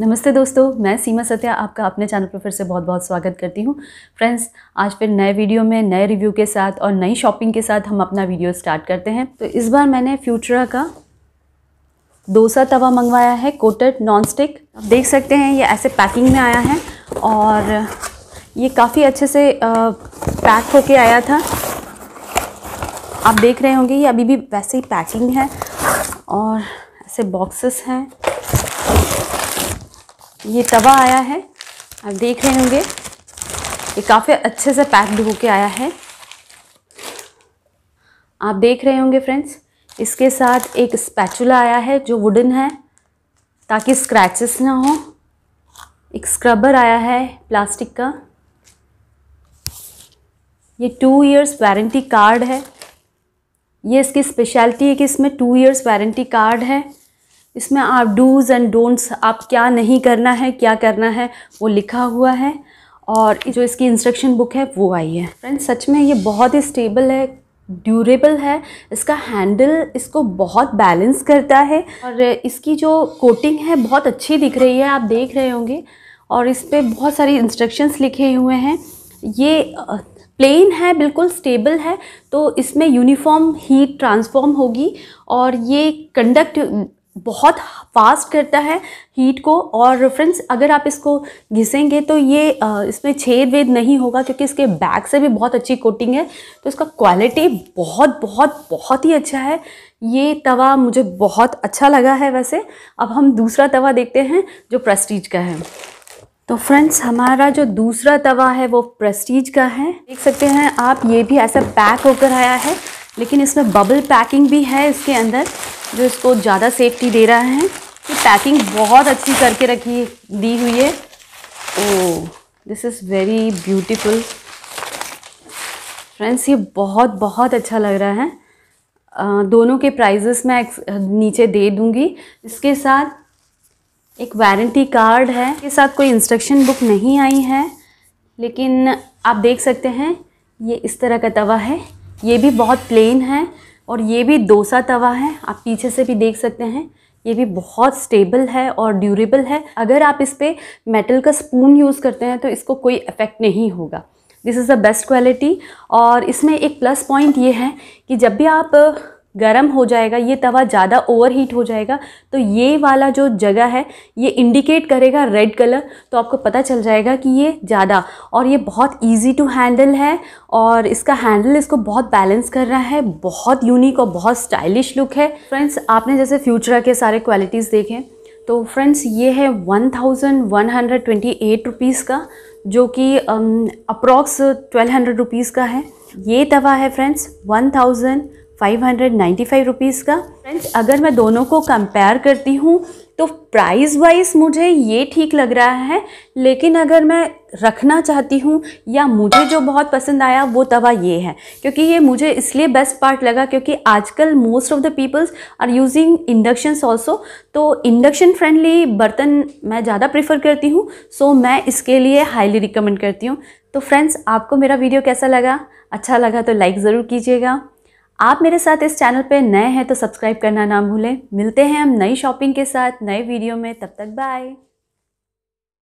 नमस्ते दोस्तों मैं सीमा सत्या आपका अपने चैनल पर फिर से बहुत बहुत स्वागत करती हूँ फ्रेंड्स आज फिर नए वीडियो में नए रिव्यू के साथ और नई शॉपिंग के साथ हम अपना वीडियो स्टार्ट करते हैं तो इस बार मैंने फ्यूचरा का डोसा तवा मंगवाया है कोटेड नॉन स्टिक देख सकते हैं ये ऐसे पैकिंग में आया है और ये काफ़ी अच्छे से पैक होके आया था आप देख रहे होंगे ये अभी भी वैसे ही पैकिंग है और ऐसे बॉक्सेस हैं ये तवा आया है आप देख रहे होंगे ये काफ़ी अच्छे से पैक्ड होके आया है आप देख रहे होंगे फ्रेंड्स इसके साथ एक स्पैचुला आया है जो वुडन है ताकि स्क्रैचेस ना हो एक स्क्रबर आया है प्लास्टिक का ये टू इयर्स वारंटी कार्ड है ये इसकी स्पेशलिटी है कि इसमें टू इयर्स वारंटी कार्ड है इसमें आप डूज़ एंड डोंट्स आप क्या नहीं करना है क्या करना है वो लिखा हुआ है और जो इसकी इंस्ट्रक्शन बुक है वो आई है फ्रेंड्स सच में ये बहुत ही स्टेबल है ड्यूरेबल है इसका हैंडल इसको बहुत बैलेंस करता है और इसकी जो कोटिंग है बहुत अच्छी दिख रही है आप देख रहे होंगे और इस पर बहुत सारी इंस्ट्रक्शंस लिखे हुए हैं ये प्लेन है बिल्कुल स्टेबल है तो इसमें यूनिफॉर्म हीट ट्रांसफॉर्म होगी और ये कंडक्ट बहुत फास्ट करता है हीट को और फ्रेंड्स अगर आप इसको घिसेंगे तो ये इसमें छेद वेद नहीं होगा क्योंकि इसके बैक से भी बहुत अच्छी कोटिंग है तो इसका क्वालिटी बहुत बहुत बहुत ही अच्छा है ये तवा मुझे बहुत अच्छा लगा है वैसे अब हम दूसरा तवा देखते हैं जो प्रेस्टीज का है तो फ्रेंड्स हमारा जो दूसरा तवा है वो प्रेस्टीज का है देख सकते हैं आप ये भी ऐसा पैक होकर आया है लेकिन इसमें बबल पैकिंग भी है इसके अंदर जो इसको ज़्यादा सेफ्टी दे रहा है कि पैकिंग बहुत अच्छी करके रखी दी हुई है oh this is very beautiful friends ये बहुत बहुत अच्छा लग रहा है आ, दोनों के प्राइजेस मैं नीचे दे दूँगी इसके साथ एक वारंटी कार्ड है इसके साथ कोई इंस्ट्रक्शन बुक नहीं आई है लेकिन आप देख सकते हैं ये इस तरह का तवा है ये भी बहुत प्लेन है और ये भी डोसा तवा है आप पीछे से भी देख सकते हैं ये भी बहुत स्टेबल है और ड्यूरेबल है अगर आप इस पर मेटल का स्पून यूज़ करते हैं तो इसको कोई इफ़ेक्ट नहीं होगा this is the best quality और इसमें एक प्लस पॉइंट ये है कि जब भी आप गर्म हो जाएगा ये तवा ज़्यादा ओवर हीट हो जाएगा तो ये वाला जो जगह है ये इंडिकेट करेगा रेड कलर तो आपको पता चल जाएगा कि ये ज़्यादा और ये बहुत इजी टू हैंडल है और इसका हैंडल इसको बहुत बैलेंस कर रहा है बहुत यूनिक और बहुत स्टाइलिश लुक है फ्रेंड्स आपने जैसे फ्यूचरा के सारे क्वालिटीज़ देखें तो फ्रेंड्स ये है one thousand one hundred twenty eight rupees का जो कि अप्रॉक्स ट्वेल्व हंड्रेड रुपीज़ का है ये तवा है friends one thousand five hundred ninety five rupees का फ्रेंड्स अगर मैं दोनों को कंपेयर करती हूँ तो प्राइस वाइज मुझे ये ठीक लग रहा है लेकिन अगर मैं रखना चाहती हूँ या मुझे जो बहुत पसंद आया वो तवा ये है क्योंकि ये मुझे इसलिए बेस्ट पार्ट लगा क्योंकि आजकल most of the peoples are using inductions also तो इंडक्शन फ्रेंडली बर्तन मैं ज़्यादा प्रेफर करती हूँ सो मैं इसके लिए हाईली रिकमेंड करती हूँ तो फ्रेंड्स आपको मेरा वीडियो कैसा लगा अच्छा लगा तो लाइक ज़रूर कीजिएगा आप मेरे साथ इस चैनल पे नए हैं तो सब्सक्राइब करना ना भूलें मिलते हैं हम नई शॉपिंग के साथ नए वीडियो में तब तक बाय